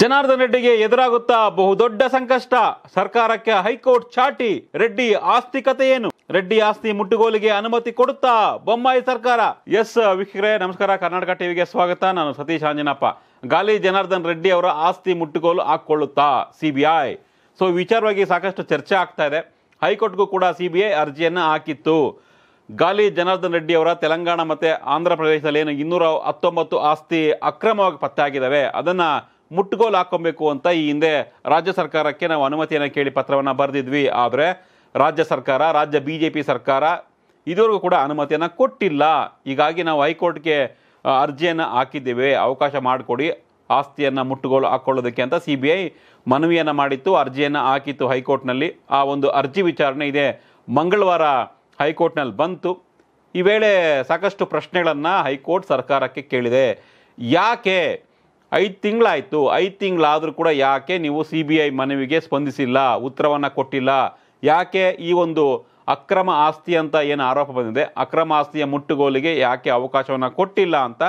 ಜನಾರ್ದನ್ ರೆಡ್ಡಿಗೆ ಎದುರಾಗುತ್ತಾ ಬಹುದೊಡ್ಡ ಸಂಕಷ್ಟ ಸರ್ಕಾರಕ್ಕೆ ಹೈಕೋರ್ಟ್ ಚಾಟಿ ರೆಡ್ಡಿ ಆಸ್ತಿಕತೆ ಏನು ರೆಡ್ಡಿ ಆಸ್ತಿ ಮುಟ್ಟುಗೋಲಿಗೆ ಅನುಮತಿ ಕೊಡುತ್ತಾ ಬೊಮ್ಮಾಯಿ ಸರ್ಕಾರ ಎಸ್ ವೀಕ್ಷಕರೇ ನಮಸ್ಕಾರ ಕರ್ನಾಟಕ ಟಿವಿಗೆ ಸ್ವಾಗತ ನಾನು ಸತೀಶ್ ಆಂಜನಪ್ಪ ಗಾಲಿ ಜನಾರ್ದನ್ ರೆಡ್ಡಿ ಅವರ ಆಸ್ತಿ ಮುಟ್ಟುಗೋಲು ಹಾಕ್ಕೊಳ್ಳುತ್ತಾ ಸಿಬಿಐ ಸೊ ವಿಚಾರವಾಗಿ ಸಾಕಷ್ಟು ಚರ್ಚೆ ಆಗ್ತಾ ಇದೆ ಹೈಕೋರ್ಟ್ಗೂ ಕೂಡ ಸಿಬಿಐ ಅರ್ಜಿಯನ್ನು ಹಾಕಿತ್ತು ಗಾಲಿ ಜನಾರ್ದನ್ ರೆಡ್ಡಿ ಅವರ ತೆಲಂಗಾಣ ಮತ್ತು ಆಂಧ್ರ ಪ್ರದೇಶದಲ್ಲಿ ಏನು ಇನ್ನೂರ ಹತ್ತೊಂಬತ್ತು ಆಸ್ತಿ ಅಕ್ರಮವಾಗಿ ಪತ್ತೆ ಆಗಿದ್ದಾವೆ ಅದನ್ನು ಮುಟ್ಟುಗೋಲು ಹಾಕೊಬೇಕು ಅಂತ ಈ ಹಿಂದೆ ರಾಜ್ಯ ಸರ್ಕಾರಕ್ಕೆ ನಾವು ಅನುಮತಿಯನ್ನು ಕೇಳಿ ಪತ್ರವನ್ನು ಬರೆದಿದ್ವಿ ಆದರೆ ರಾಜ್ಯ ಸರ್ಕಾರ ರಾಜ್ಯ ಬಿ ಜೆ ಪಿ ಸರ್ಕಾರ ಇದುವರೆಗೂ ಕೂಡ ಅನುಮತಿಯನ್ನು ಕೊಟ್ಟಿಲ್ಲ ಹೀಗಾಗಿ ನಾವು ಹೈಕೋರ್ಟ್ಗೆ ಅರ್ಜಿಯನ್ನು ಹಾಕಿದ್ದೇವೆ ಅವಕಾಶ ಮಾಡಿಕೊಡಿ ಆಸ್ತಿಯನ್ನು ಮುಟ್ಟುಗೋಲು ಹಾಕ್ಕೊಳ್ಳೋದಕ್ಕೆ ಅಂತ ಸಿ ಬಿ ಐ ಮನವಿಯನ್ನು ಮಾಡಿತ್ತು ಅರ್ಜಿಯನ್ನು ಹಾಕಿತ್ತು ಹೈಕೋರ್ಟ್ನಲ್ಲಿ ಆ ಒಂದು ಅರ್ಜಿ ವಿಚಾರಣೆ ಇದೆ ಮಂಗಳವಾರ ಹೈಕೋರ್ಟ್ನಲ್ಲಿ ಬಂತು ಈ ವೇಳೆ ಸಾಕಷ್ಟು ಪ್ರಶ್ನೆಗಳನ್ನು ಹೈಕೋರ್ಟ್ ಸರ್ಕಾರಕ್ಕೆ ಕೇಳಿದೆ ಯಾಕೆ ಐದು ತಿಂಗಳಾಯಿತು ಐದು ತಿಂಗಳಾದರೂ ಕೂಡ ಯಾಕೆ ನೀವು ಸಿ ಬಿ ಐ ಮನವಿಗೆ ಸ್ಪಂದಿಸಿಲ್ಲ ಉತ್ತರವನ್ನು ಕೊಟ್ಟಿಲ್ಲ ಯಾಕೆ ಈ ಒಂದು ಅಕ್ರಮ ಆಸ್ತಿ ಅಂತ ಏನು ಆರೋಪ ಬಂದಿದೆ ಅಕ್ರಮ ಆಸ್ತಿಯ ಮುಟ್ಟುಗೋಲಿಗೆ ಯಾಕೆ ಅವಕಾಶವನ್ನು ಕೊಟ್ಟಿಲ್ಲ ಅಂತ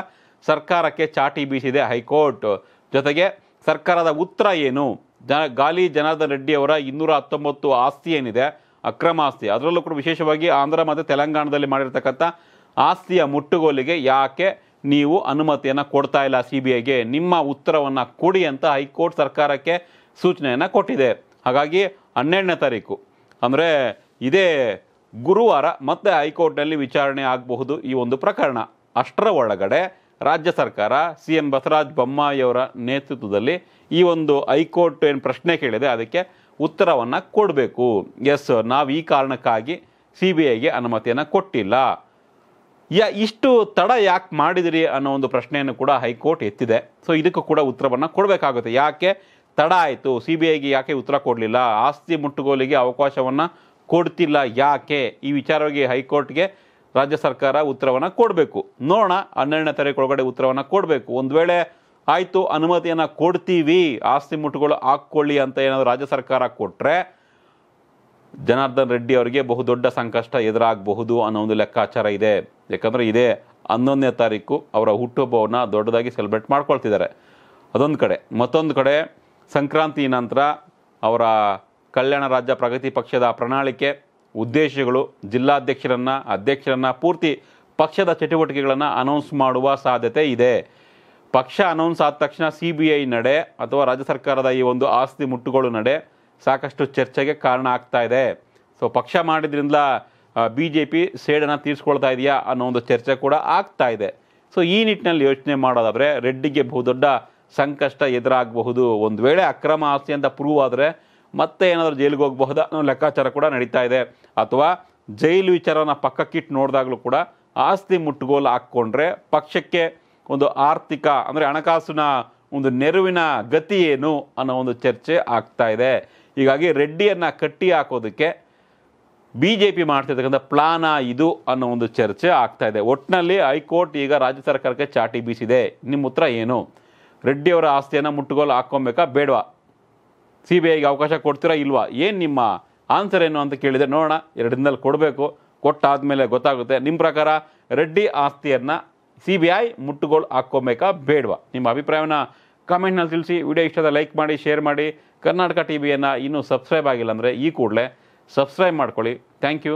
ಸರ್ಕಾರಕ್ಕೆ ಚಾಟಿ ಬೀಸಿದೆ ಹೈಕೋರ್ಟ್ ಜೊತೆಗೆ ಸರ್ಕಾರದ ಉತ್ತರ ಏನು ಜನ ಗಾಲಿ ಜನಾರ್ದನ್ ಅವರ ಇನ್ನೂರ ಹತ್ತೊಂಬತ್ತು ಆಸ್ತಿ ಏನಿದೆ ಅಕ್ರಮ ಆಸ್ತಿ ಅದರಲ್ಲೂ ಕೂಡ ವಿಶೇಷವಾಗಿ ಆಂಧ್ರ ಮತ್ತು ತೆಲಂಗಾಣದಲ್ಲಿ ಮಾಡಿರ್ತಕ್ಕಂಥ ಆಸ್ತಿಯ ಮುಟ್ಟುಗೋಲಿಗೆ ಯಾಕೆ ನೀವು ಅನುಮತಿಯನ್ನು ಕೊಡ್ತಾ ಇಲ್ಲ ಸಿ ಬಿ ಐಗೆ ನಿಮ್ಮ ಉತ್ತರವನ್ನು ಕೊಡಿ ಅಂತ ಹೈಕೋರ್ಟ್ ಸರ್ಕಾರಕ್ಕೆ ಸೂಚನೆಯನ್ನು ಕೊಟ್ಟಿದೆ ಹಾಗಾಗಿ ಹನ್ನೆರಡನೇ ತಾರೀಕು ಅಂದರೆ ಇದೇ ಗುರುವಾರ ಮತ್ತೆ ಹೈಕೋರ್ಟ್ನಲ್ಲಿ ವಿಚಾರಣೆ ಆಗಬಹುದು ಈ ಒಂದು ಪ್ರಕರಣ ಅಷ್ಟರ ಒಳಗಡೆ ರಾಜ್ಯ ಸರ್ಕಾರ ಸಿ ಎಂ ಬಸವರಾಜ್ ಬೊಮ್ಮಾಯಿಯವರ ನೇತೃತ್ವದಲ್ಲಿ ಈ ಒಂದು ಹೈಕೋರ್ಟ್ ಏನು ಪ್ರಶ್ನೆ ಕೇಳಿದೆ ಅದಕ್ಕೆ ಉತ್ತರವನ್ನು ಕೊಡಬೇಕು ಎಸ್ ನಾವು ಈ ಕಾರಣಕ್ಕಾಗಿ ಸಿ ಬಿ ಐಗೆ ಅನುಮತಿಯನ್ನು ಕೊಟ್ಟಿಲ್ಲ ಯಾ ಇಷ್ಟು ತಡ ಯಾಕೆ ಮಾಡಿದಿರಿ ಅನ್ನೋ ಒಂದು ಪ್ರಶ್ನೆಯನ್ನು ಕೂಡ ಹೈಕೋರ್ಟ್ ಎತ್ತಿದೆ ಸೊ ಇದಕ್ಕೂ ಕೂಡ ಉತ್ತರವನ್ನು ಕೊಡಬೇಕಾಗುತ್ತೆ ಯಾಕೆ ತಡ ಆಯಿತು ಸಿ ಬಿ ಐಗೆ ಯಾಕೆ ಉತ್ತರ ಕೊಡಲಿಲ್ಲ ಆಸ್ತಿ ಮುಟ್ಟುಗೋಲಿಗೆ ಅವಕಾಶವನ್ನು ಕೊಡ್ತಿಲ್ಲ ಯಾಕೆ ಈ ವಿಚಾರವಾಗಿ ಹೈಕೋರ್ಟ್ಗೆ ರಾಜ್ಯ ಸರ್ಕಾರ ಉತ್ತರವನ್ನು ಕೊಡಬೇಕು ನೋಡೋಣ ಹನ್ನೆರಡನೇ ತಾರೀಕು ಒಳಗಡೆ ಉತ್ತರವನ್ನು ಕೊಡಬೇಕು ಒಂದು ವೇಳೆ ಆಯಿತು ಅನುಮತಿಯನ್ನು ಕೊಡ್ತೀವಿ ಆಸ್ತಿ ಮುಟ್ಟುಗಳು ಹಾಕ್ಕೊಳ್ಳಿ ಅಂತ ಏನಾದರೂ ರಾಜ್ಯ ಸರ್ಕಾರ ಕೊಟ್ಟರೆ ಜನಾರ್ದನ್ ರೆಡ್ಡಿ ಅವರಿಗೆ ಬಹುದೊಡ್ಡ ಸಂಕಷ್ಟ ಎದುರಾಗಬಹುದು ಅನ್ನೋ ಒಂದು ಲೆಕ್ಕಾಚಾರ ಇದೆ ಯಾಕಂದರೆ ಇದೇ ಹನ್ನೊಂದನೇ ತಾರೀಕು ಅವರ ಹುಟ್ಟುಹಬ್ಬವನ್ನು ದೊಡ್ಡದಾಗಿ ಸೆಲೆಬ್ರೇಟ್ ಮಾಡ್ಕೊಳ್ತಿದ್ದಾರೆ ಅದೊಂದು ಕಡೆ ಮತ್ತೊಂದು ಕಡೆ ಸಂಕ್ರಾಂತಿ ನಂತರ ಅವರ ಕಲ್ಯಾಣ ರಾಜ್ಯ ಪ್ರಗತಿ ಪಕ್ಷದ ಪ್ರಣಾಳಿಕೆ ಉದ್ದೇಶಗಳು ಜಿಲ್ಲಾಧ್ಯಕ್ಷರನ್ನು ಅಧ್ಯಕ್ಷರನ್ನು ಪೂರ್ತಿ ಪಕ್ಷದ ಚಟುವಟಿಕೆಗಳನ್ನು ಅನೌನ್ಸ್ ಮಾಡುವ ಸಾಧ್ಯತೆ ಇದೆ ಪಕ್ಷ ಅನೌನ್ಸ್ ಆದ ತಕ್ಷಣ ಸಿ ಬಿ ಐ ನಡೆ ಅಥವಾ ರಾಜ್ಯ ಸರ್ಕಾರದ ಈ ಒಂದು ಆಸ್ತಿ ಮುಟ್ಟುಗಳು ನಡೆ ಸಾಕಷ್ಟು ಚರ್ಚೆಗೆ ಕಾರಣ ಆಗ್ತಾ ಇದೆ ಸೊ ಪಕ್ಷ ಮಾಡಿದ್ರಿಂದ ಬಿ ಜೆ ಪಿ ಸೇಡನ್ನು ತೀರಿಸ್ಕೊಳ್ತಾ ಇದೆಯಾ ಅನ್ನೋ ಒಂದು ಚರ್ಚೆ ಕೂಡ ಆಗ್ತಾ ಇದೆ ಸೊ ಈ ನಿಟ್ಟಿನಲ್ಲಿ ಯೋಚನೆ ಮಾಡೋದಾದರೆ ರೆಡ್ಡಿಗೆ ಬಹುದೊಡ್ಡ ಸಂಕಷ್ಟ ಎದುರಾಗಬಹುದು ಒಂದು ವೇಳೆ ಅಕ್ರಮ ಆಸ್ತಿ ಅಂತ ಪ್ರೂವ್ ಆದರೆ ಮತ್ತೆ ಏನಾದರೂ ಜೈಲಿಗೆ ಹೋಗಬಹುದು ಅನ್ನೋ ಲೆಕ್ಕಾಚಾರ ಕೂಡ ನಡೀತಾ ಇದೆ ಅಥವಾ ಜೈಲು ವಿಚಾರನ ಪಕ್ಕಕ್ಕಿಟ್ಟು ನೋಡಿದಾಗಲೂ ಕೂಡ ಆಸ್ತಿ ಮುಟ್ಟುಗೋಲು ಹಾಕ್ಕೊಂಡ್ರೆ ಪಕ್ಷಕ್ಕೆ ಒಂದು ಆರ್ಥಿಕ ಅಂದರೆ ಹಣಕಾಸಿನ ಒಂದು ನೆರವಿನ ಗತಿ ಏನು ಅನ್ನೋ ಒಂದು ಚರ್ಚೆ ಆಗ್ತಾ ಇದೆ ಹೀಗಾಗಿ ರೆಡ್ಡಿಯನ್ನು ಕಟ್ಟಿ ಹಾಕೋದಕ್ಕೆ ಬಿ ಜೆ ಪಿ ಮಾಡ್ತಿರ್ತಕ್ಕಂಥ ಪ್ಲಾನ ಇದು ಅನ್ನೋ ಒಂದು ಚರ್ಚೆ ಆಗ್ತಾ ಇದೆ ಒಟ್ಟಿನಲ್ಲಿ ಹೈಕೋರ್ಟ್ ಈಗ ರಾಜ್ಯ ಸರ್ಕಾರಕ್ಕೆ ಚಾಟಿ ಬೀಸಿದೆ ನಿಮ್ಮ ಉತ್ತರ ಏನು ರೆಡ್ಡಿಯವರ ಆಸ್ತಿಯನ್ನು ಮುಟ್ಟುಗೋಲು ಹಾಕ್ಕೊಬೇಕಾ ಬೇಡವಾ ಸಿ ಬಿ ಐಗೆ ಅವಕಾಶ ಕೊಡ್ತೀರಾ ಇಲ್ವಾ ಏನು ನಿಮ್ಮ ಆನ್ಸರ್ ಏನು ಅಂತ ಕೇಳಿದೆ ನೋಡೋಣ ಎರಡರಿಂದಲ್ಲಿ ಕೊಡಬೇಕು ಕೊಟ್ಟಾದ ಗೊತ್ತಾಗುತ್ತೆ ನಿಮ್ಮ ಪ್ರಕಾರ ರೆಡ್ಡಿ ಆಸ್ತಿಯನ್ನು ಸಿ ಬಿ ಐ ಮುಟ್ಟುಗೋಲು ಹಾಕ್ಕೊಬೇಕಾ ಬೇಡವಾ ನಿಮ್ಮ ಅಭಿಪ್ರಾಯವನ್ನು ಕಮೆಂಟ್ನಲ್ಲಿ ತಿಳಿಸಿ ವಿಡಿಯೋ ಇಷ್ಟದ ಲೈಕ್ ಮಾಡಿ ಶೇರ್ ಮಾಡಿ ಕರ್ನಾಟಕ ಟಿ ವಿಯನ್ನು ಇನ್ನೂ ಸಬ್ಸ್ಕ್ರೈಬ್ ಆಗಿಲ್ಲ ಅಂದರೆ ಈ ಕೂಡಲೇ ಸಬ್ಸ್ಕ್ರೈಬ್ ಮಾಡ್ಕೊಳ್ಳಿ ಥ್ಯಾಂಕ್ ಯು